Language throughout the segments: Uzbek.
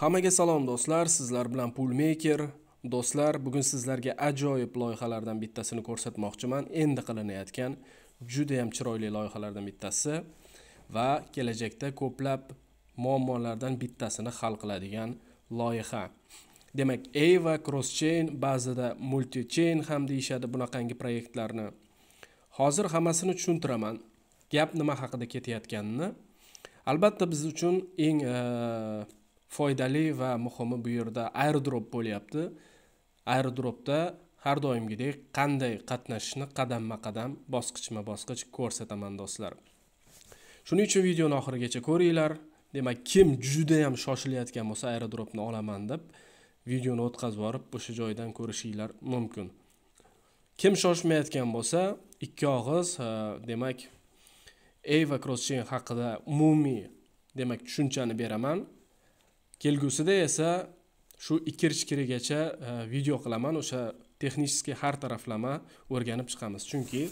Hammaga salom do'stlar, sizlar bilan Poolmaker. Do'stlar, bugun sizlarga ajoyib loyihalardan bittasini ko'rsatmoqchiman. Endi qilinayotgan juda ham chiroyli loyihalardan bittasi va kelajakda ko'plab muammolardan bittasini hal qiladigan loyiha. Demak, eva va cross chain, ba'zida multi chain ham deyshadi bunaqangi loyihalarni. Hozir hammasini tushuntiraman. Gap nima haqida ketayotganini. Albatta biz uchun eng foydali va muhimi bu yerda aerodrop bo'lyapti aerodropda har doimgidek qanday qatnashishni qadamma qadam bosqichma bosqich ko'rsataman do'stlar shuning uchun videoni oxirigacha ko'ringlar demak kim judayam shoshilayotgan bo'lsa aerodropni olaman deb videoni o'tkazib yuborib o'sha joydan ko'rishinglar mumkin kim shoshmayotgan bo'lsa ikki og'iz demak eva crosschain haqida umumiy demak tushunchani beraman kelgusida esa shu ikirchkirigacha e, video qilaman o'sha texnicheskiy har taraflama o'rganib chiqamiz chunki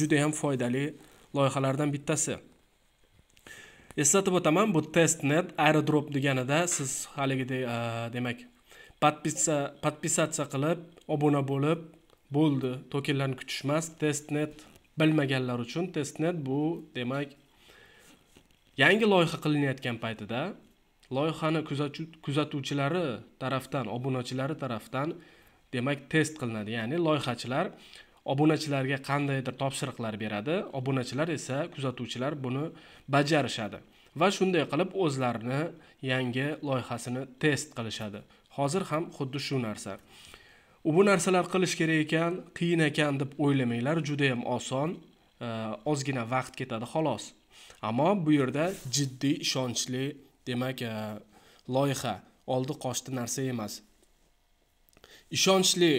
juda yam foydali loyihalardan bittasi eslatib o'taman bu testnet airdrop deganida siz haligidek e, demak podpisatsiya подписаться qilib obuna bo'lib bo'ldi tokenlarni kutishmas testnet bilmaganlar uchun testnet bu demak yangi loyiha qilinayotgan paytida loyihani kuzatuvchilari tarafdan obunachilari tarafdan demak test qilinadi ya'ni loyihachilar obunachilarga qandaydir topshiriqlar beradi obunachilar esa kuzatuvchilar buni bajarishadi va shunday qilib o'zlarini yangi loyihasini test qilishadi hozir ham xuddi shu narsa u bu narsalar qilish kerak ekan qiyin ekan deb o'ylamanglar judayam oson e, ozgina vaqt ketadi xolos ammo bu yerda jiddiy ishonchli demak e, loyiha oldi qochdi narsa emas ishonchli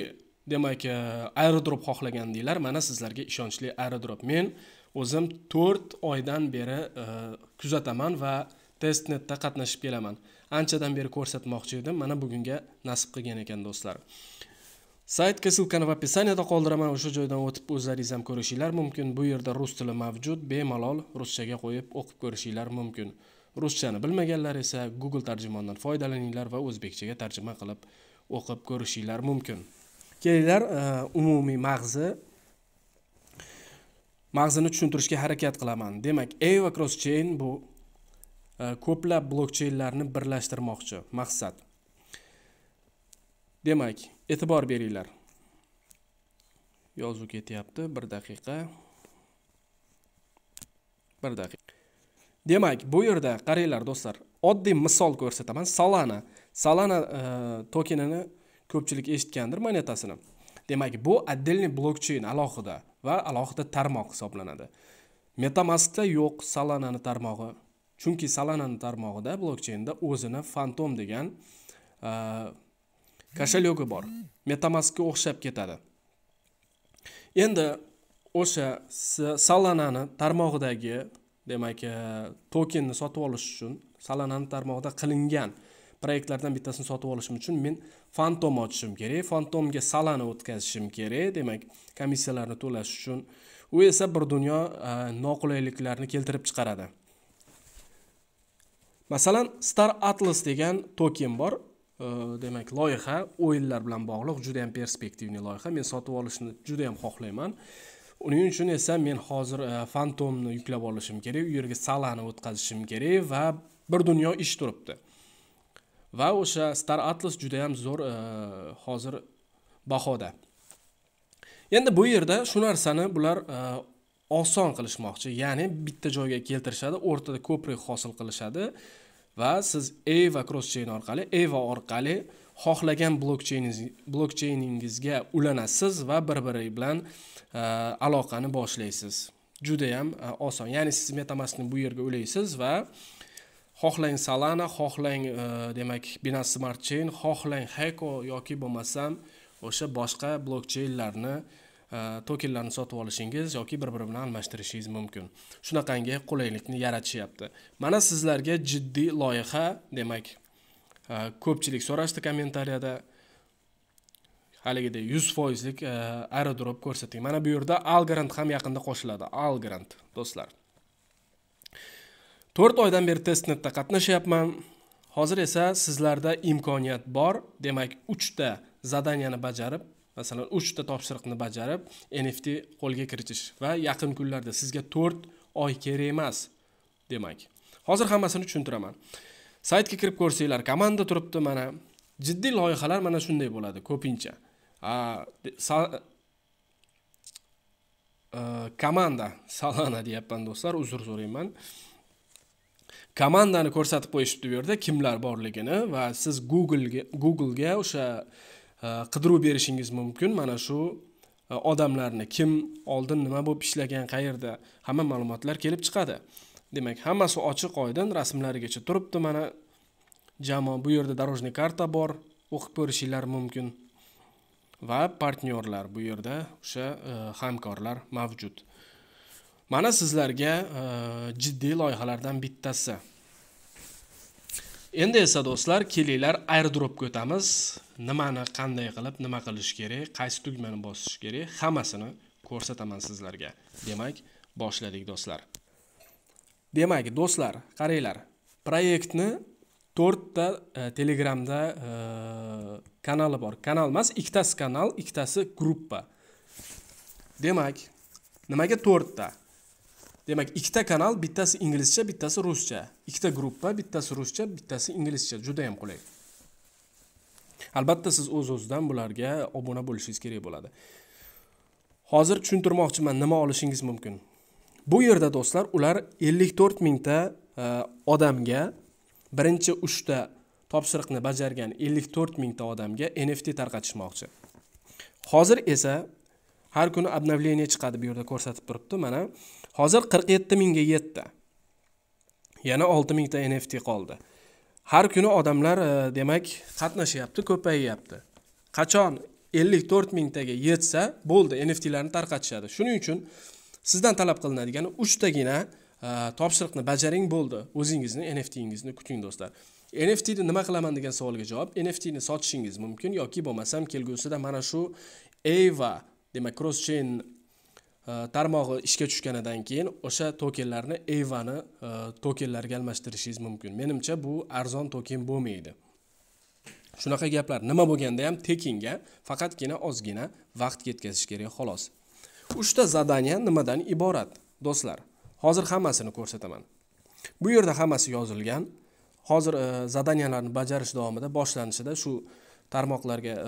demak e, aerodrop xohlagandinglar mana sizlarga ishonchli aerodrop men o'zim to'rt oydan beri e, kuzataman va testnetda qatnashib kelaman anchadan beri ko'rsatmoqchi edim mana bugunga nasib qilgan ekan do'stlar saytga ссылканы в описанияда qoldiraman o'sha joydan o'tib o'zlaringiz ham ko'rishinglar mumkin bu yerda rus tili mavjud bemalol ruschaga qo'yib o'qib ko'rishinglar mumkin ruschani bilmaganlar esa google tarjimondan foydalaninglar va o'zbekchaga tarjima qilib o'qib ko'rishinglar mumkin kelinglar e, umumiy mag'zi mag'zini tushuntirishga harakat qilaman demak eva crosschain bu e, ko'plab blokcheynlarni birlashtirmoqchi maqsad demak e'tibor beringlar yozuv ketyapti bir daqiqa bir daqiqa demak bu yerda qaranglar do'stlar oddiy misol ko'rsataman solana solana e, tokenini ko'pchilik eshitgandir monetasini demak bu отдельный блокчейн alohida va alohida tarmoq hisoblanadi metamaskda yo'q solanani tarmog'i chunki solanani tarmog'ida blokcheynda o'zini fantom degan e, kashelyogi bor metamaskga o'xshab ketadi endi o'sha solanani tarmog'idagi demak e, tokenni sotib olish uchun salanani tarmog'ida qilingan proyektlardan bittasini sotib olishim uchun men fantom ochishim kerak fantomga salani o'tkazishim kerak demak komissiyalarni to'lash uchun u esa bir dunyo e, noqulayliklarni keltirib chiqaradi masalan star atlas degan token bor e, demak loyiha o'yinlar bilan bog'liq juda yam perspektivniy loyiha men sotib olishni juda yam xohlayman Uning uchun esa men hozir e, fantomni yuklab olishim kerak, u yerga salani o'tkazishim kerak va bir dunyo ish turibdi. Va o'sha Star Atlas juda ham zo'r e, hozir bahoda. Endi bu yerda shu narsani bular e, oson qilishmoqchi, ya'ni bitta joyga keltirishadi, o'rtada ko'prik hosil qilishadi va siz A va cross chain orqali, A va orqali xohlagan blokcheyningizga ulanasiz va bir biri bilan e, aloqani boshlaysiz judayam e, oson ya'ni siz metamaskni bu yerga ulaysiz va xohlang solana xohlang e, demak binance smart chain xohlang heko yoki bo'lmasam o'sha boshqa blokcheynlarni tokenlarni sotib olishingiz yoki bir biri bilan almashtirishingiz mumkin shunaqangi qulaylikni yaratishyapti mana sizlarga jiddiy loyiha demak Э, ko'pchilik so'rashdi kommentariyada haligidek yuz foizlik э, aerodrop ko'rsating mana bu yerda algrand ham yaqinda qo'shiladi algrand do'stlar to'rt oydan beri testnetda qatnashyapman hozir esa sizlarda imkoniyat bor demak uchta zadaniyani bajarib masalan uchta topshiriqni bajarib nft qo'lga kiritish va yaqin kunlarda sizga to'rt oy kerak emas demak hozir hammasini tushuntiraman saytga kirib ko'rsanglar komanda turibdi mana jiddiy loyihalar mana shunday bo'ladi ko'pincha e, komanda salana deyapman do'stlar uzr so'rayman komandani ko'rsatib qo'yishibdi bu yerda kimlar borligini va siz googlega googlega o'sha e, qidiruv berishingiz mumkin mana shu e, odamlarni kim oldin nima bo'lib ishlagan qayerda hamma ma'lumotlar kelib chiqadi demak hammasi ochiq oydin rasmlarigacha turibdi mana jamoa bu yerda дорожный karta bor o'qib ko'rishinglar mumkin va partnyorlar bu yerda o'sha э, hamkorlar mavjud mana sizlarga э, jiddiy loyihalardan bittasi endi esa do'stlar kelinglar airdropga o'tamiz nimani qanday qilib nima qilish kerak qaysi tugmani bosish kerak hammasini ko'rsataman sizlarga demak boshladik do'stlar demak do'stlar qaranglar proyektni to'rtta e, telegramda e, kanali bor kanal emas ikkitasi kanal ikkitasi gruppa demak nimaga to'rtta demak ikkita kanal bittasi inglizcha bittasi ruscha ikkita gruppa bittasi ruscha bittasi inglizcha juda ham qulay albatta siz o'z o'zidan bularga obuna bo'lishingiz kerak bo'ladi hozir tushuntirmoqchiman nima olishingiz mumkin bu yerda do'stlar ular 54 e, mingta odamga birinchi 3 ta topshiriqni bajargan 54 mingta odamga NFT tarqatishmoqchi hozir esa har kuni обновление chiqadi bu yerda ko'rsatib turibdi mana hozir 47 mingga yetdi yana 6 mingta NFT qoldi har kuni odamlar e, demak qatnashyapti ko'payyapti qachon 54 mingtaga yetsa bo'ldi NFTlarni tarqatishadi shuning uchun sizdan talab qilinadigani uchtagina e, topshiriqni bajaring bo'ldi o'zingizni nftingizni kuting do'stlar nftni nima qilaman degan savolga javob nftni sotishingiz mumkin yoki bo'lmasam kelgusida mana shu eva demak cross chain e, tarmog'i ishga tushganidan keyin o'sha tokenlarni evani e, tokenlarga almashtirishingiz mumkin menimcha bu arzon token bo'lmaydi shunaqa gaplar nima bo'lganda ham tekinga faqatgina ozgina vaqt ketkazish kerak xolos uchta zadaniya nimadan iborat do'stlar hozir hammasini ko'rsataman bu yerda hammasi yozilgan hozir e, zadaniyalarni bajarish davomida boshlanishida shu tarmoqlarga e,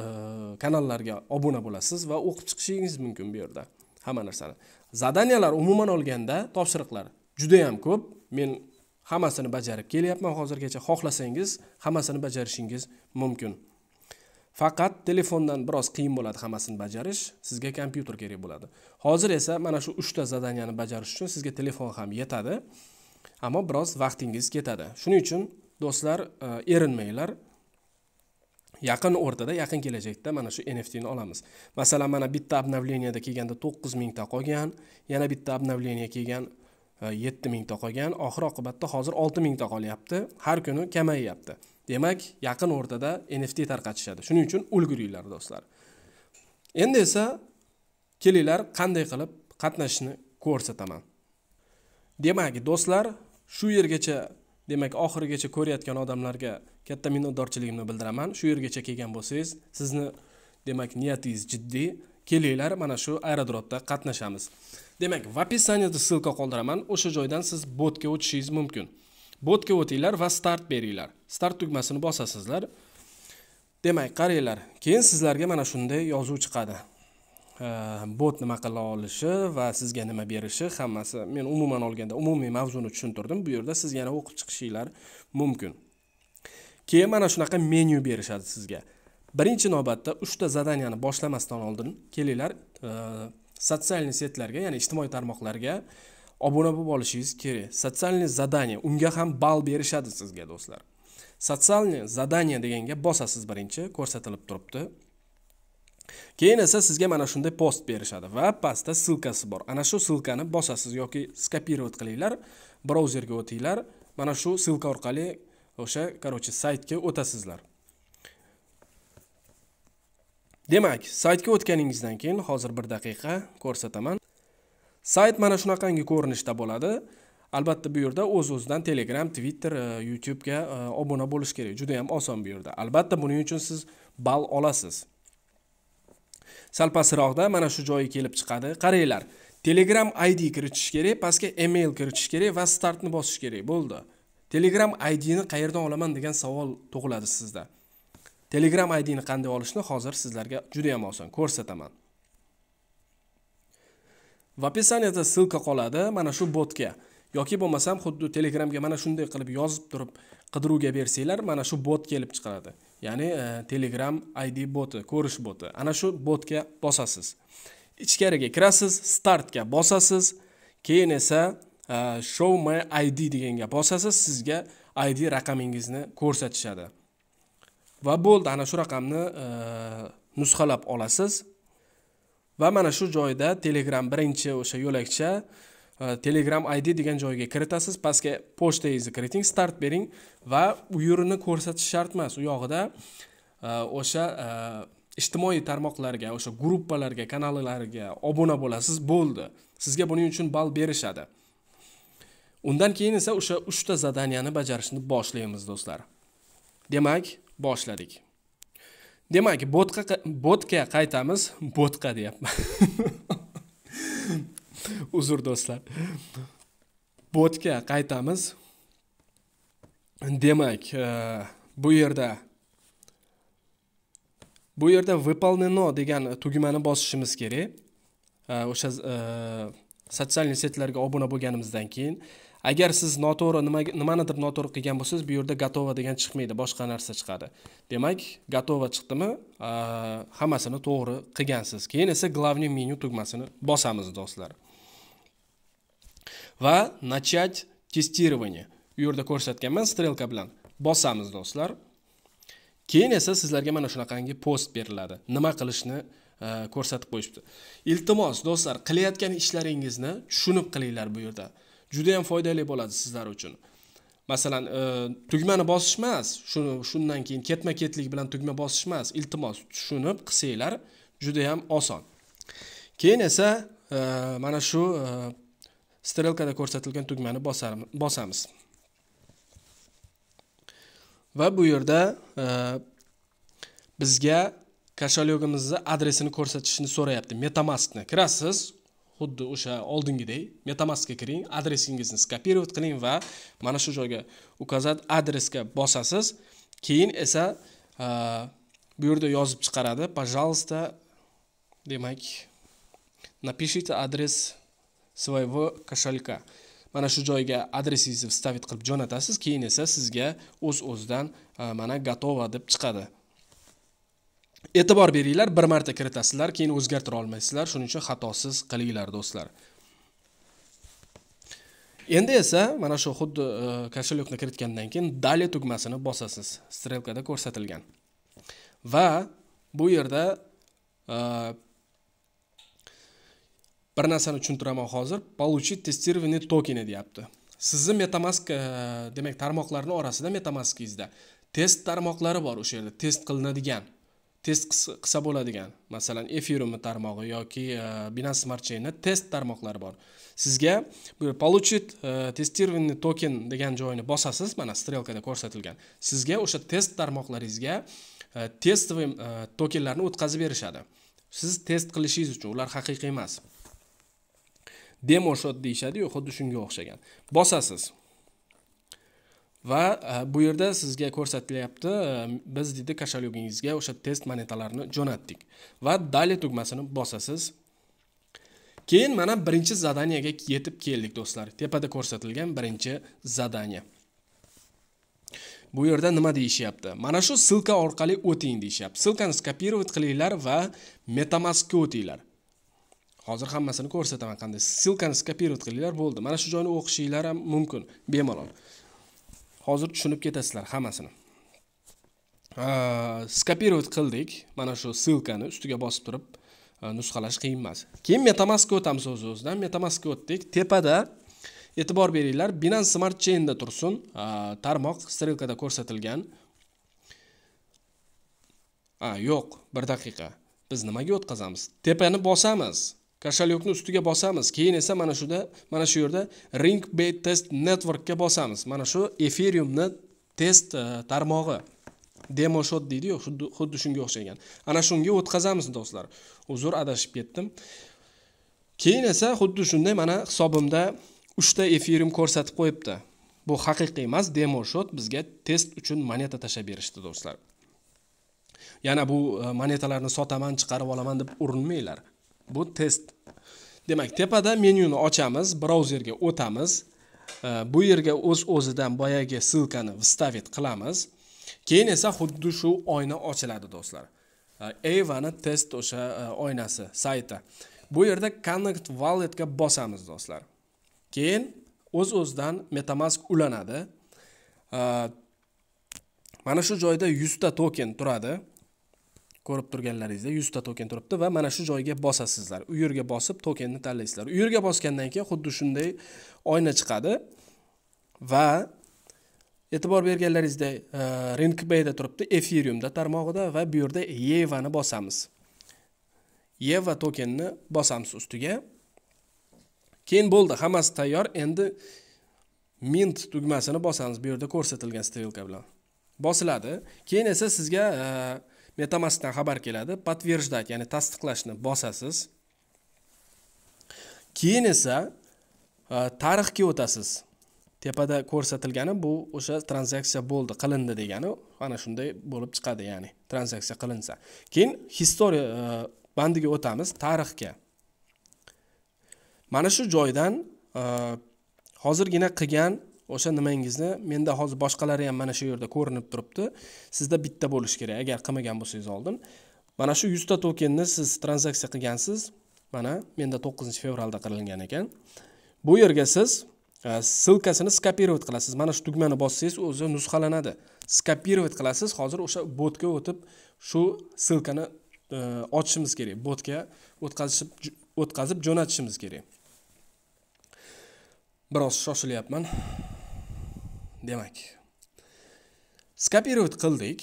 kanallarga obuna bo'lasiz va o'qib chiqishingiz mumkin bu yerda hamma narsani zadaniyalar umuman olganda topshiriqlar judayam ko'p men hammasini bajarib kelyapman hozirgacha xohlasangiz hammasini bajarishingiz mumkin faqat telefondan biroz qiyin bo'ladi hammasini bajarish sizga kompyuter kerak bo'ladi hozir esa mana shu uchta zadaniyani bajarish uchun sizga telefon ham yetadi ammo biroz vaqtingiz ketadi shuning uchun do'stlar e, erinmanglar yaqin o'rtada yaqin kelajakda mana shu nftni olamiz masalan mana bitta обновленияda kelganda to'qqiz mingta qolgan yana bitta obnovleniya kelgan e, yetti mingta qolgan oxir oqibatda hozir olti mingta qolyapti har kuni kamayyapti demak yaqin o'rtada nft tarqatishadi shuning uchun ulguringlar do'stlar endi esa kelinglar qanday qilib qatnashishni ko'rsataman demak do'stlar shu yergacha demak oxirigacha ko'rayotgan odamlarga katta minnatdorchiligimni bildiraman shu yergacha kelgan bo'lsangiz sizni demak niyatingiz jiddiy kelinglar mana shu aerodropda qatnashamiz demak в описаниеda ссылка qoldiraman o'sha joydan siz botga o'tishingiz mumkin botga o'tinglar va start beringlar start tugmasini bosasizlar demak qaranglar keyin sizlarga mana shunday yozuv chiqadi bot nima qila olishi va sizga nima berishi hammasi men umuman olganda umumiy mavzuni tushuntirdim bu yerda siz yana o'qib chiqishinglar mumkin keyin mana shunaqa menyu berishadi sizga birinchi navbatda uchta zadaniyani boshlamasdan oldin kelinglar sotsialniy setlarga ya'ni ijtimoiy tarmoqlarga obuna bo'lib olishingiz kerak sotsialniy задание unga ham ball berishadi sizga do'stlar sotsialniy zadaniya deganga bosasiz birinchi ko'rsatilib turibdi keyin esa sizga mana shunday post berishadi va pastda ссылкасы bor ana shu ссылканы bosasiz yoki скопировать qilinglar brauzerga o'tinglar mana shu ссылка orqali o'sha короче saytga o'tasizlar demak saytga o'tganingizdan keyin hozir bir daqiqa ko'rsataman sayt mana shunaqangi ko'rinishda bo'ladi albatta bu yerda o'z o'zidan telegram twitter e, youtube ga e, obuna bo'lish kerak juda ham oson bu yerda albatta buning uchun siz ball olasiz sal pastroqda mana shu joyi kelib chiqadi qaranglar telegram id kiritish kerak pastga email kiritish kerak va startni bosish kerak bo'ldi telegram ID ni qayerdan olaman degan savol tug'iladi sizda telegram ID ni qanday olishni hozir sizlarga juda ham oson ko'rsataman в описанияda ссылka qoladi mana shu botga yoki bo'lmasam xuddi telegramga mana shunday qilib yozib turib qidiruvga bersanglar mana shu bot kelib chiqadi ya'ni e, telegram id boti ko'rish boti ana shu botga bosasiz ichkariga kirasiz startga bosasiz keyin esa e, show my id deganga bosasiz sizga id raqamingizni ko'rsatishadi va bo'ldi ana shu raqamni e, nusxalab olasiz va mana shu joyda telegram birinchi o'sha yo'lakcha e, telegram id degan joyga kiritasiz pastga pochtangizni kiriting start bering va u yerini ko'rsatish shart emas u yog'ida e, o'sha e, ijtimoiy tarmoqlarga o'sha gruppalarga kanallarga obuna bo'lasiz bo'ldi sizga buning uchun ball berishadi undan keyin esa o'sha uchta zadaniyani bajarishni boshlaymiz do'stlar demak boshladik demak botqa botga qaytamiz botqa deyapman uzr do'stlar botga qaytamiz demak e, bu yerda bu yerda выполнено degan tugmani bosishimiz kerak o'sha sotsial setlarga obuna bo'lganimizdan keyin agar siz noto'g'ri nimanidir noto'g'ri qilgan bo'lsangiz bu yerda gotova degan chiqmaydi boshqa narsa chiqadi demak gotova chiqdimi hammasini to'g'ri qilgansiz keyin esa главный меню tugmasini bosamiz do'stlar va начать тестирование u yerda ko'rsatganman strelka bilan bosamiz do'stlar keyin esa sizlarga mana shunaqangi post beriladi nima qilishni ko'rsatib qo'yishibdi iltimos do'stlar qilayotgan ishlaringizni tushunib qilinglar bu yerda juda yam foydali bo'ladi sizlar uchun masalan e, tugmani bosish emas shuni shundan keyin ketma ketlik bilan tugma bosish emas iltimos tushunib qilsanglar juda yam oson keyin esa e, mana shu e, strelkada ko'rsatilgan tugmani bosamiz va bu yerda bizga kashalyogimizni adresini ko'rsatishni so'rayapti metamaskni kirasiz xuddi o'sha oldingidek metamaskga kiring adresingizni скопировать qiling va mana shu joyga указать adresga bosasiz keyin esa bu yerda yozib chiqaradi пожалуйста demak напишите адрес своего кошелька mana shu joyga adresingizni вставить qilib jo'natasiz keyin esa sizga o'z o'zidan mana готово deb chiqadi e'tibor beringlar bir marta kiritasizlar keyin o'zgartira olmaysizlar shuning uchun xatosiz qilinglar do'stlar endi esa mana shu xuddi e, koshelykni kiritgandan keyin далее tugmasini bosasiz strelkada ko'rsatilgan va bu yerda e, bir narsani tushuntiraman hozir получить тестирование tokeni deyapti sizni metamask e, demak tarmoqlarni orasida metamaskingizda test tarmoqlari bor o'sha yerda test qilinadigan test qilsa bo'ladigan masalan efirum tarmog'i yoki e, binance smart chainda test tarmoqlari bor sizga получить тестированный e, token degan joyini bosasiz mana strelkada ko'rsatilgan sizga o'sha test tarmoqlaringizga e, testoviy tokenlarni o'tkazib berishadi siz test qilishingiz uchun ular haqiqiy emas demo shot deyishadiyu xuddi shunga o'xshagan bosasiz va e, bu yerda sizga ko'rsatilyapti e, biz deydi kashalyogingizga o'sha test monetalarni jo'natdik va dali tugmasini bosasiz keyin mana birinchi zadaniyaga yetib keldik do'stlar tepada ko'rsatilgan birinchi zadaniya bu yerda nima deyishyapti mana shu ссылка orqali o'ting deyishyapti ссылканы скопировать qilinglar va metamaskga o'tinglar hozir hammasini ko'rsataman qanday ссылканы скопировать qilinglar bo'ldi mana shu joyni o'qishinglar ham mumkin bemalol hozir tushunib ketasizlar hammasini skopировать qildik mana shu ссылкani ustiga bosib turib nusxalash qiyin emas keyin metamaskga o'tamiz o'z o'zidan metamaskga o'tdik tepada e'tibor beringlar binance smart chainda tursin tarmoq strelkada ko'rsatilgan a yo'q bir daqiqa biz nimaga o'tkazamiz tepani bosamiz kashalyokni ustiga bosamiz keyin esa mana shuda mana shu yerda ring bait test networkga bosamiz mana shu efiriumni test e, tarmog'i demo shot deydiyu xuddi shunga o'xshagan ana shunga o'tkazamiz do'stlar uzr adashib ketdim keyin esa xuddi shunday mana hisobimda 3 ta efirium ko'rsatib qo'yibdi bu haqiqiy emas demo shot bizga test uchun moneta tashlab berishdi do'stlar yana bu e, monetalarni sotaman chiqarib olaman deb urinmanglar bu test demak tepada menyuni ochamiz brauzerga o'tamiz bu yerga o'z uz o'zidan boyagi ссылкаni вставить qilamiz keyin esa xuddi shu oyna ochiladi do'stlar evani test o'sha e, oynasi sayti bu yerda connect walletga bosamiz do'stlar keyin o'z uz o'zidan metamask ulanadi mana shu joyda yuzta token turadi ko'rib turganlaringizda yuzta token turibdi va mana shu joyga bosasizlar u yerga bosib tokenni tanlaysizlar u yerga bosgandan keyin xuddi shunday oyna chiqadi va e'tibor berganlaringizda e, rinkbayda turibdi efiriumda tarmog'ida va bu yerda yevani bosamiz yeva tokenni bosamiz ustiga keyin bo'ldi hammasi tayyor endi mint tugmasini bosamiz bu yerda ko'rsatilgan strelka bilan bosiladi keyin esa sizga e, metamaskdan xabar keladi подтверждать ya'ni tasdiqlashni bosasiz keyin esa e, tarixga o'tasiz tepada ko'rsatilgani bu o'sha tranzaksiya bo'ldi qilindi degani ana shunday bo'lib chiqadi ya'ni tranzaksiya qilinsa keyin historiya e, bandiga o'tamiz tarixga mana shu joydan e, hozirgina qilgan o'sha nimangizni menda hozir boshqalari ham mana shu yerda ko'rinib turibdi sizda bitta bo'lishi kerak agar qilmagan bo'lsangiz oldin mana shu yuzta tokenni siz tranzaksiya qilgansiz mana menda to'qqizinchi fevralda qilingan ekan bu yerga siz ссылкасini e, skopirovat qilasiz mana shu tugmani bossangiz o'zi nusxalanadi skopirovat qilasiz hozir o'sha botga o'tib shu ссылкani e, ochishimiz kerak botga o'tkazib o'tkazib jo'natishimiz kerak biroz shoshilyapman demak skopirovat qildik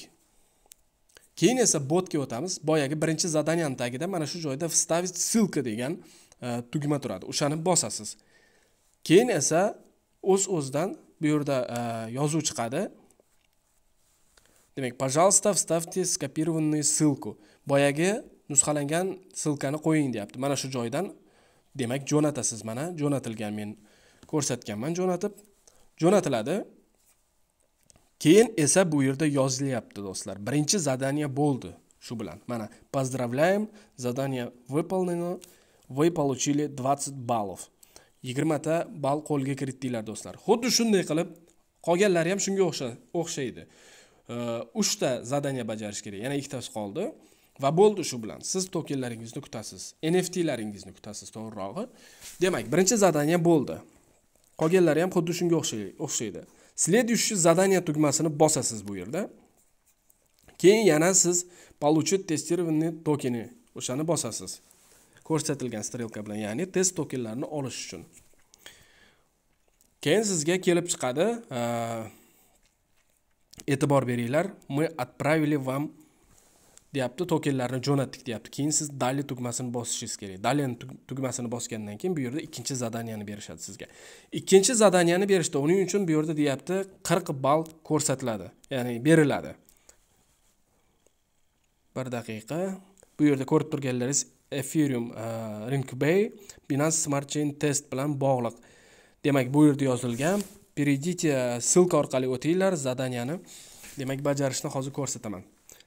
keyin esa botga o'tamiz boyagi birinchi zadaniyani tagida mana shu joyda вставить ссылка degan e, tugma turadi o'shani bosasiz keyin esa o'z o'zidan bu yerda e, yozuv chiqadi demak пожалуйста вставьте скопированную ссылку boyagi nusxalangan ссылканы qo'ying deyapti mana shu joydan demak jo'natasiz mana jo'natilgan men ko'rsatganman jo'natib jo'natiladi keyin esa bu yerda yozilyapti do'stlar birinchi zadaniya bo'ldi shu bilan mana поздравляем задание выполнено вы получили 20 баллов ta ball qo'lga kiritdinglar do'stlar xuddi shunday qilib qolganlari ham shunga o'xshaydi 3 ta zadaniya bajarish kerak yana ikkitasi qoldi va bo'ldi shu bilan siz tokenlaringizni kutasiz nftlaringizni kutasiz to'g'rirog'i demak birinchi zadaniya bo'ldi qolganlari ham xuddi shunga o'xshaydi Следующий задание tugmasini bosasiz bu yerda. Keyin yana siz получить тестированный tokeni o'shani bosasiz. Ko'rsatilgan strelka bilan, ya'ni test tokenlarini olish uchun. Keyin sizga kelib chiqadi, e'tibor beringlar, мы отправили вам deyapti tokenlarni jo'natdik deyapti keyin siz dali tugmasini bosishingiz kerak dalini tugmasini bosgandan keyin bu yerda ikkinchi zadaniyani berishadi sizga ikkinchi zadaniyani berishda uning uchun bu yerda deyapti qirq ball ko'rsatiladi ya'ni beriladi bir daqiqa bu yerda ko'rib turganlaringiz ethereum e, rinkbay binance smart chain test bilan bog'liq demak bu yerda yozilgan перейдите ссылка orqali o'tinglar zadaniyani demak bajarishni hozir ko'rsataman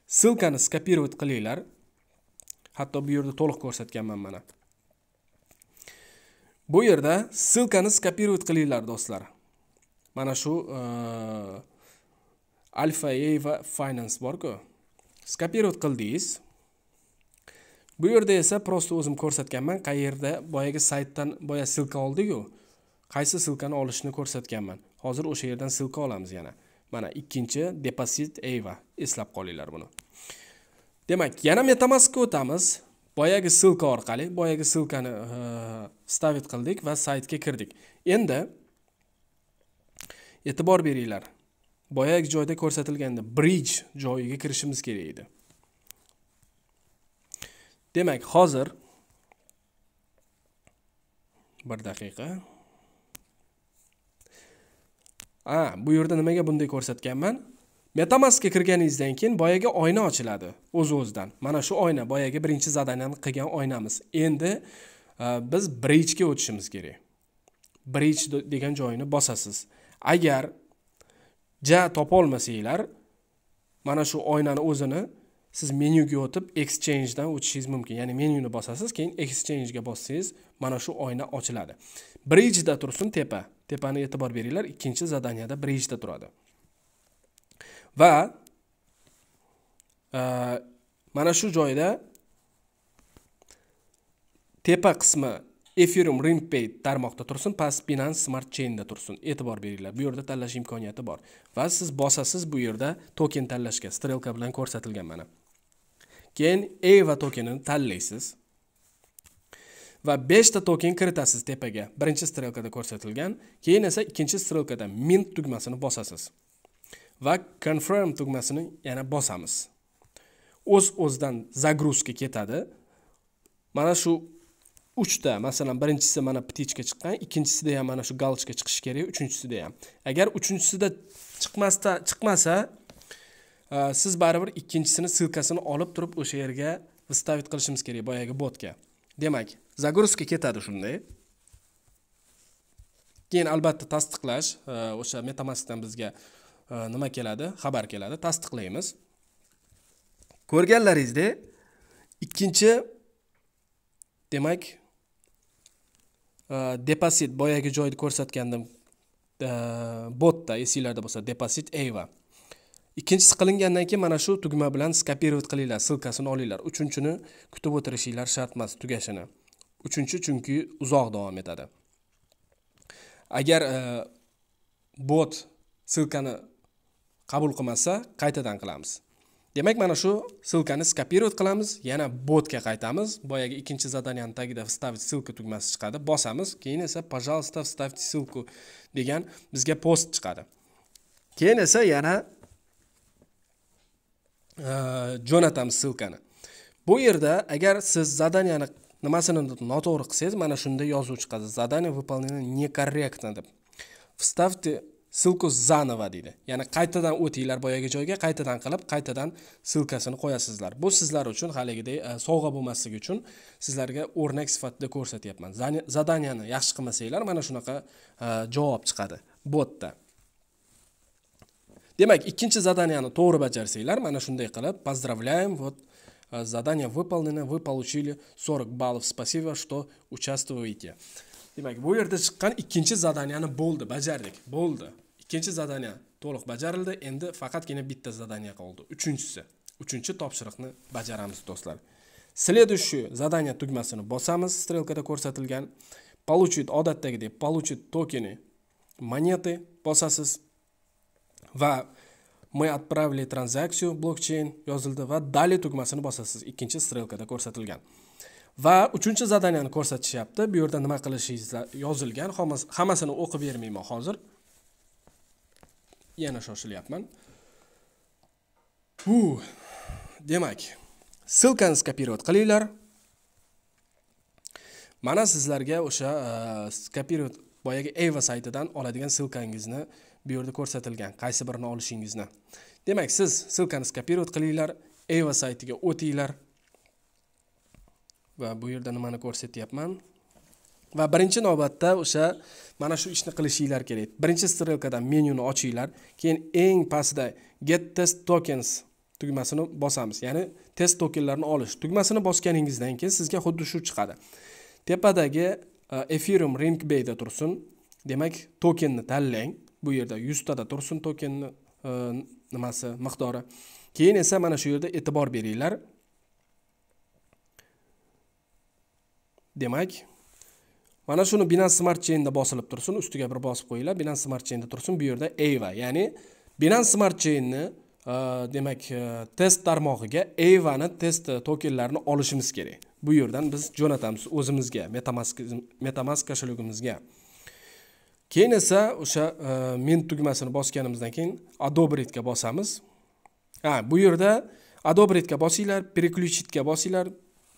ссылkani skopировать qilinglar hatto bu yerda to'liq ko'rsatganman mana bu yerda ссылкani skopировать qilinglar do'stlar mana shu e, alfa eva finance borku skopировать qildingiz bu yerda esa просто o'zim ko'rsatganman qayerda boyagi saytdan boya ссылка oldiku qaysi ссылkani olishni ko'rsatganman hozir o'sha yerdan ссылka olamiz yana mana ikkinchi deposit eva eslab qolinglar buni demak yana metamaskga o'tamiz boyagi ссылка orqali boyagi ссылкаni ставит uh, qildik va saytga kirdik endi e'tibor beringlar boyagi joyda ko'rsatilganda bridge joyiga kirishimiz kerak edi demak hozir bir daqiqa a bu yerda nimaga bunday ko'rsatganman metamaskga kirganingizdan keyin boyagi oyna ochiladi o'z o'zidan mana shu oyna boyagi birinchi zadaniyani qilgan oynamiz endi biz bridgega o'tishimiz kerak bridge degan joyini bosasiz agar ja topolmasanglar mana shu oynani o'zini siz menyuga o'tib exchangedan o'tishingiz mumkin ya'ni menyuni bosasiz keyin exchangega bossangiz mana shu oyna ochiladi bridgeda tursin tepa tepani e'tibor beringlar ikkinchi zadaniyada birinchida turadi va e, mana shu joyda tepa qismi ethereum ringpay tarmoqda tursin past binance smart chainda tursin e'tibor beringlar bu yerda tanlash imkoniyati bor va siz bosasiz bu yerda token tanlashga strelka bilan ko'rsatilgan mana keyin eva tokenini tanlaysiz va 5 ta token kiritasiz tepaga birinchi strelkada ko'rsatilgan keyin esa ikkinchi strelkada mint tugmasini bosasiz va confirm tugmasini yana bosamiz o'z Uz o'zidan загрузка ketadi mana shu uchta masalan birinchisi mana ptichka chiqqan ikkinchisida ham mana shu galochka chiqishi kerak uchinchisida ham agar uchinchisida chiqmasda chiqmasa siz baribir ikkinchisini silkasini olib turib o'sha yerga выставить qilishimiz kerak boyagi botga demak загрузка ketadi shunday keyin albatta tasdiqlash э, o'sha metamaskdan bizga э, nima keladi xabar keladi tasdiqlaymiz ko'rganlaringizdek ikkinchi demak э, deposit boyagi joyni ko'rsatgandim botda esinglarda bo'lsa deposit eva ikkinchisi qilingandan keyin mana shu tugma bilan skopirovat qilinglar ссылкасini olinglar uchinchini kutib o'tirishinglar shart emas tugashini uchinchi chunki uzoq davom etadi agar e, bot ssilkani qabul qilmasa qaytadan qilamiz demak mana shu ssilkani skopировать qilamiz yana botga qaytamiz boyagi ikkinchi zadaniyani tagida вставить ссылка tugmasi chiqadi bosamiz keyin esa пожалуйста вставьте ссылку degan bizga post chiqadi keyin esa yana e, jo'natamiz ссылкani bu yerda agar siz zadaniyani nimasinidir noto'g'ri qilsangiz mana shunda yozuv chiqadi задание выполнено некорректно deb вставьте ссылку заново deydi ya'ni qaytadan o'tinglar boyagi joyga qaytadan qilib qaytadan ссылкасini qo'yasizlar bu sizlar uchun haligidek sovg'a bo'lmasligi uchun sizlarga o'rnak sifatida ko'rsatyapman zadaniyani yaxshi qilmasanglar mana shunaqa e, javob chiqadi botda demak ikkinchi zadaniyani to'g'ri bajarsanglar mana shunday qilib поздравляем вот Э, задание выполнено, вы получили 40 баллов. Спасибо, что участвуете. Демек, бұл ерде шыққан икенші заданияны болды, бәжәрдік, болды. Икенші задания толық бәжәрілді, енді фақат кене бітті задания қолды. Үчіншісі, үчінші топшырықны бәжәрамыз, достлар. Следующую задания түгмәсіні босамыз, стрелкада көрсәтілген. Получит одаттегі де, получит токені, монеты босасыз. Ва, мы отправили транзакцию блокчейн yozildi va далее tugmasini bosasiz ikkinchi strelkada ko'rsatilgan va uchinchi zadaniyani ko'rsatishyapti bu yerda nima qilishingiz yozilgan hammasini o'qib bermayman hozir yana shoshilyapman u demak ссылканы скопировать qilinglar mana sizlarga o'sha skopirovat boyagi eva saytidan oladigan ссылкаңызни bu yerda ko'rsatilgan qaysi birini olishingizni demak siz ssilkani skopirovat qilinglar eva saytiga o'tinglar va bu yerda nimani ko'rsatyapman va birinchi navbatda o'sha mana shu ishni qilishinglar kerak birinchi strelkadan menyuni ochinglar keyin eng pastda get test tokens tugmasini bosamiz ya'ni test tokenlarni olish tugmasini bosganingizdan keyin sizga xuddi shu chiqadi tepadagi e, ethereum ring bayda tursin demak tokenni tanlang bu yerda yuztada tursin tokenni e, nimasi miqdori keyin esa mana shu yerda e'tibor beringlar demak mana shuni binance smart chainda bosilib tursin ustiga bir bosib qo'yinglar binance smart chainda tursin bu yerda eva ya'ni binance smart chainni e, demak e, test tarmog'iga evani test tokenlarini olishimiz kerak bu yerdan biz jo'natamiz o'zimizga metamask metamask kashaligimizga keyin esa o'sha e, min tugmasini bosganimizdan keyin adobritga bosamiz ha bu yerda adobritga bosinglar переключитga bosinglar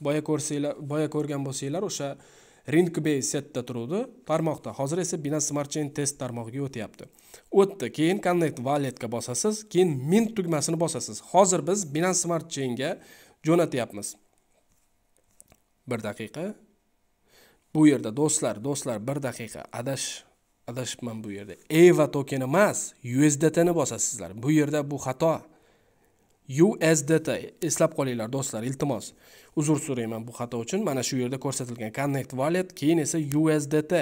boya ko'rsanglar boya ko'rgan bo'lsanglar o'sha ring bay setda turuvdi tarmoqda hozir esa bina chain test tarmog'iga o'tyapti o'tdi keyin connect walletga bosasiz keyin mint tugmasini bosasiz hozir biz bina smart chainga jo'natyapmiz bir daqiqa bu yerda do'stlar do'stlar bir daqiqa adash adashibman bu yerda eva token emas usdtni bosasizlar bu yerda bu xato usdt eslab qolinglar do'stlar iltimos uzr so'rayman bu xato uchun mana shu yerda ko'rsatilgan connect wallet keyin esa usdt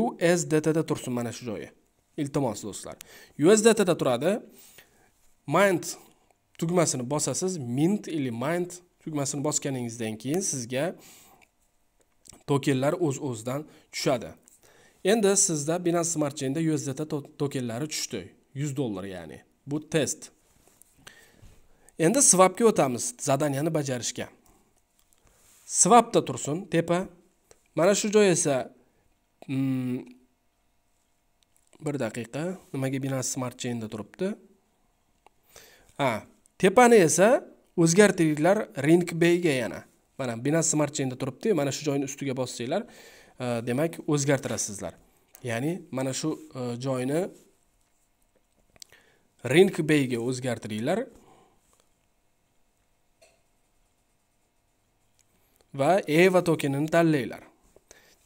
usdtda tursin mana shu joyi iltimos do'stlar usdtda turadi mint tugmasini bosasiz mint или mint tugmasini bosganingizdan keyin sizga tokenlar o'z o'zidan tushadi endi sizda binance smart chainda usdt tokenlari tushdi 100 dollar ya'ni bu test endi swapga o'tamiz zadaniyani bajarishga swapda tursin tepa mana shu joy esa hmm, bir daqiqa nimaga binance smart chainda turibdi ha tepani esa o'zgartiringlar ga yana mana binance smart chainda turibdi mana shu joyni ustiga bossanglar demak o'zgartirasizlar ya'ni mana shu e, joyni ring bayga o'zgartiringlar va eva tokenini tanlanglar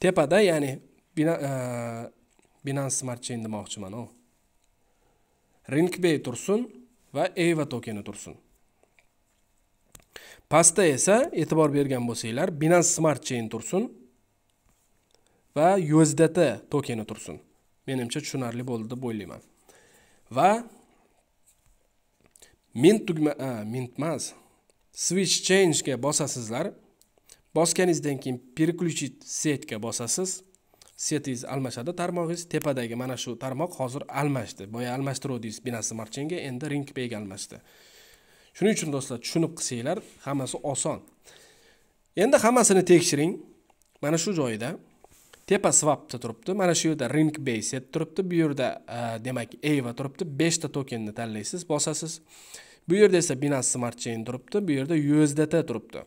tepada ya'ni e, binance smart chain demoqchiman ring bay tursin va eva tokeni tursin pastda esa e'tibor bergan bo'lsanglar binance smart chain tursin va USDT tokeni tursin menimcha tushunarli bo'ldi deb o'ylayman va mint tugma mint emas switch change ga bosasizlar bosganingizdan keyin переключить ga bosasiz setingiz almashadi tarmog'ingiz tepadagi mana shu tarmoq hozir almashdi boya almashtiruvdingiz binasi marchenga endi ring payga almashdi shuning uchun do'stlar tushunib qilsanglar hammasi oson endi hammasini tekshiring mana shu joyda tepa swapda turibdi mana shu yerda ring base turibdi bu yerda e, demak eva turibdi 5 ta tokenni tanlaysiz bosasiz bu yerda esa binance smart chain turibdi bu yerda usdt turibdi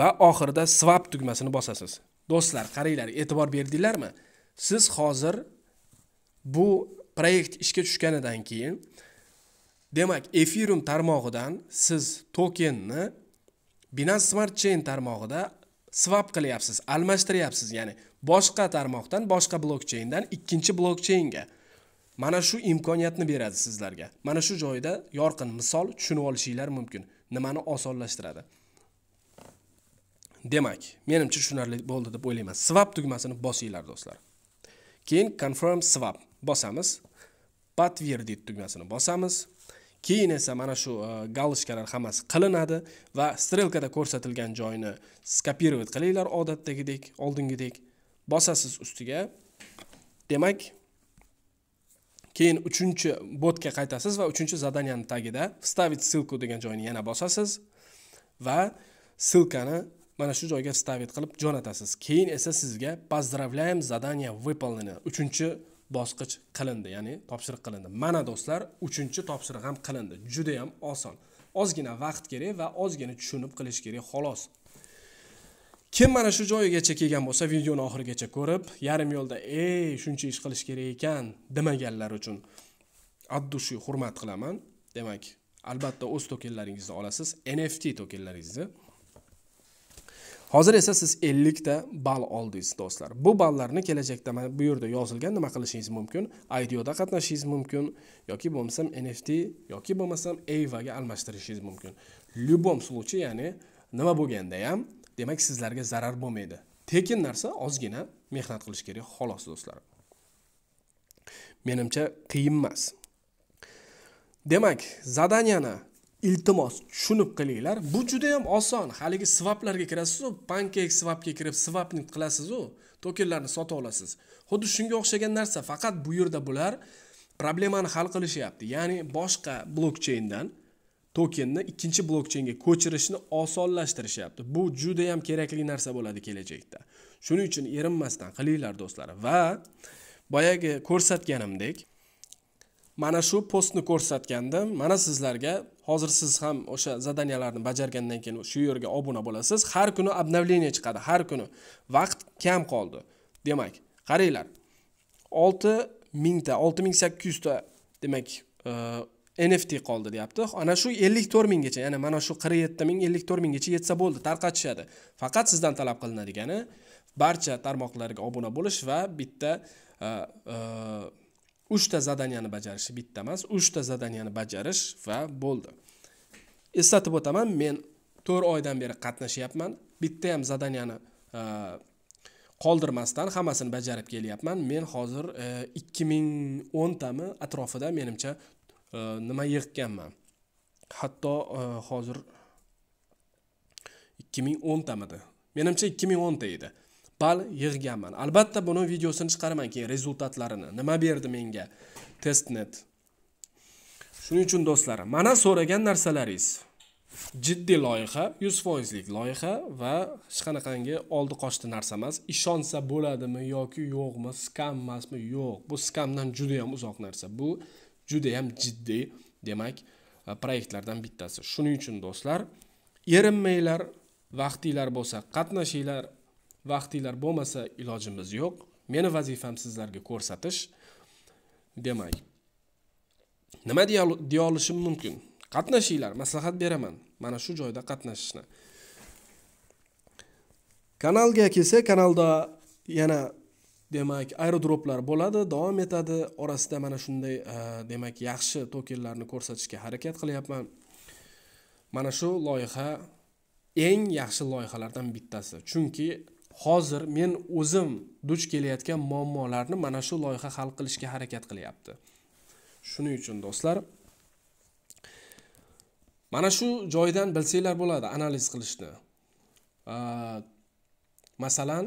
va oxirida swap tugmasini bosasiz do'stlar qaranglar e'tibor berdinglarmi siz hozir bu proyekt ishga tushganidan keyin demak ethereum tarmog'idan siz tokenni binance smart chain tarmog'ida swap qilyapsiz almashtiryapsiz ya'ni boshqa tarmoqdan boshqa blokcheyndan ikkinchi blokcheynga mana shu imkoniyatni beradi sizlarga mana shu joyda yorqin misol tushunib olishinglar mumkin nimani osonlashtiradi demak menimcha tushunarli bo'ldi deb o'ylayman swap tugmasini bosinglar do'stlar keyin confirm swap bosamiz подтвердить tugmasini bosamiz keyin esa mana shu e, galochkalar hammasi qilinadi va strelkada ko'rsatilgan joyni skopировать qilinglar odatdagidek oldingidek bosasiz ustiga demak keyin uchinchi botga qaytasiz va uchinchi zadaniyani tagida вставить ссылку degan joyni yana bosasiz va ссылкani mana shu joyga вставить qilib jo'natasiz keyin esa sizga поздравляем задание выполнено uchinchi bosqich qilindi ya'ni topshiriq qilindi mana do'stlar uchinchi topshiriq ham qilindi juda yam oson ozgina vaqt kerak va ozgina tushunib qilish kerak xolos kim mana shu joyigacha kelgan bo'lsa videoni oxirigacha ko'rib yarim yo'lda ey shuncha ish qilish kerak ekan demaganlar uchun души hurmat qilaman demak albatta o'z tokenlaringizni olasiz nft tokenlaringizni hozir esa siz 50 ta ball oldingiz do'stlar bu ballarni kelajakda mana bu yerda yozilgan nima qilishingiz mumkin idoda qatnashishingiz mumkin yoki bo'lmasam nft yoki bo'lmasam evaga almashtirishingiz mumkin любом случае ya'ni nima bo'lganda ham demak sizlarga zarar bo'lmaydi tekin narsa ozgina mehnat qilish kerak xolos do'stlar menimcha qiyin emas demak zadaniyani iltimos tushunib qilinglar bu juda yam oson haligi svaplarga kirasizu pankek svapga kirib svapni qilasizu tokenlarni sotib olasiz xuddi shunga o'xshagan narsa faqat bu yerda bular problemani hal qilishyapti ya'ni boshqa blokcheyndan tokenni ikkinchi blokcheynga ko'chirishni osonlashtirishyapti bu juda yam kerakli narsa bo'ladi kelajakda shuning uchun erinmasdan qilinglar do'stlar va boyagi ko'rsatganimdek mana shu postni ko'rsatgandim mana sizlarga hozir siz ham o'sha zadaniyalarni bajargandan keyin shu yerga obuna bo'lasiz har kuni обновление chiqadi har kuni vaqt kam qoldi demak qaranglar olti mingta olti ming sakkiz yuzta demak e, nft qoldi deyapti ana shu ellik to'rt minggacha ya'ni mana shu qirq yetti ming ellik to'rt minggacha yetsa bo'ldi tarqatishadi faqat sizdan talab qilinadigani barcha tarmoqlarga obuna bo'lish va bitta e, e, uchta zadaniyani bajarish bitta emas uchta zadaniyani bajarish va bo'ldi eslatib o'taman men to'rt oydan beri qatnashyapman bitta ham zadaniyani e, qoldirmasdan hammasini bajarib kelyapman men hozir e, ikki ming o'ntami atrofida menimcha e, nima yig'ganman hatto hozir ikki ming o'ntamidi menimcha ikki ming o'nta edi ball yig'ganman albatta buni videosini chiqaraman keyin rezultatlarini nima berdi menga testnet shuning uchun do'stlar mana so'ragan narsalaringiz jiddiy loyiha yuz foizlik loyiha va hech qanaqangi oldi qochdi narsa emas ishonsa bo'ladimi yoki yo'qmi skam emasmi yo'q bu skamdan juda yam uzoq narsa bu juda yam jiddiy demak e, proyektlardan bittasi shuning uchun do'stlar erinmanglar vaqtinglar bo'lsa qatnashinglar vaqtinglar bo'lmasa ilojimiz yo'q meni vazifam sizlarga ko'rsatish demak nima deya olishim mumkin qatnashinglar maslahat beraman mana shu joyda qatnashishni kanalga kelsa kanalda yana demak aerodroplar bo'ladi davom etadi orasida mana shunday e, demak yaxshi tokenlarni ko'rsatishga harakat qilyapman mana shu loyiha eng yaxshi loyihalardan bittasi chunki hozir men o'zim duch kelayotgan muammolarni mana shu loyiha hal qilishga harakat qilyapti shuning uchun do'stlar mana shu joydan bilsanglar bo'ladi analiz qilishni masalan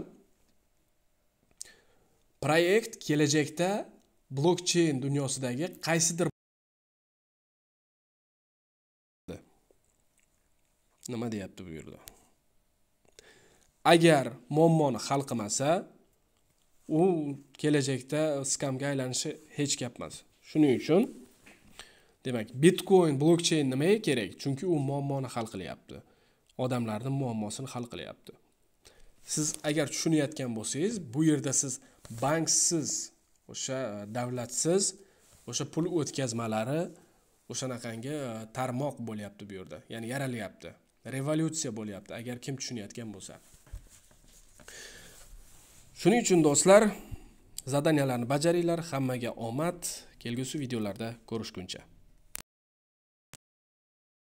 proyekt kelajakda blokcheyn dunyosidagi qaysidir nima deyapti bu yerda agar muammoni hal qilmasa u kelajakda skamga aylanishi hech gap emas shuning uchun demak bitcoin blokcheyn nimaga kerak chunki u muammoni hal qilyapti odamlarni muammosini hal qilyapti siz agar tushunayotgan bo'lsangiz bu yerda siz banksiz o'sha davlatsiz o'sha pul o'tkazmalari o'shanaqangi e, tarmoq bo'lyapti bu yerda ya'ni yaralyapti revolyutsiya bo'lyapti agar kim tushunayotgan bo'lsa shuning uchun do'stlar zadaniyalarni bajaringlar hammaga omad kelgusi videolarda ko'rishguncha